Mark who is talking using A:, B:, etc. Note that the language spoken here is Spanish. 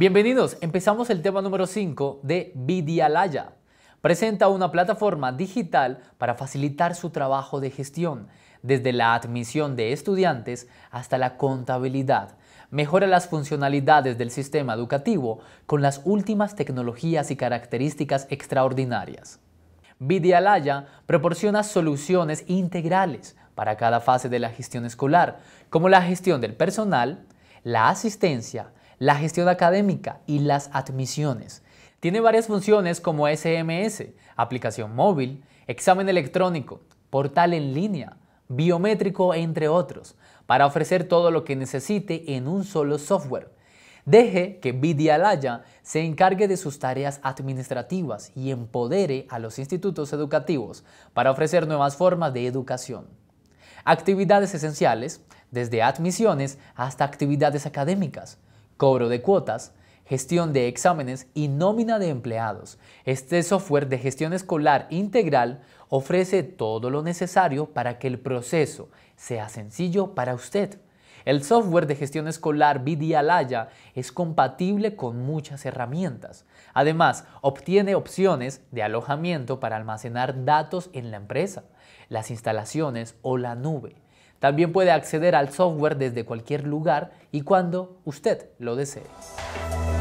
A: Bienvenidos, empezamos el tema número 5 de Vidialaya. Presenta una plataforma digital para facilitar su trabajo de gestión, desde la admisión de estudiantes hasta la contabilidad. Mejora las funcionalidades del sistema educativo con las últimas tecnologías y características extraordinarias. Vidialaya proporciona soluciones integrales para cada fase de la gestión escolar, como la gestión del personal, la asistencia, la gestión académica y las admisiones. Tiene varias funciones como SMS, aplicación móvil, examen electrónico, portal en línea, biométrico, entre otros, para ofrecer todo lo que necesite en un solo software. Deje que Vidyalaya se encargue de sus tareas administrativas y empodere a los institutos educativos para ofrecer nuevas formas de educación. Actividades esenciales, desde admisiones hasta actividades académicas, cobro de cuotas, gestión de exámenes y nómina de empleados. Este software de gestión escolar integral ofrece todo lo necesario para que el proceso sea sencillo para usted. El software de gestión escolar Vidialaya es compatible con muchas herramientas. Además, obtiene opciones de alojamiento para almacenar datos en la empresa, las instalaciones o la nube. También puede acceder al software desde cualquier lugar y cuando usted lo desee.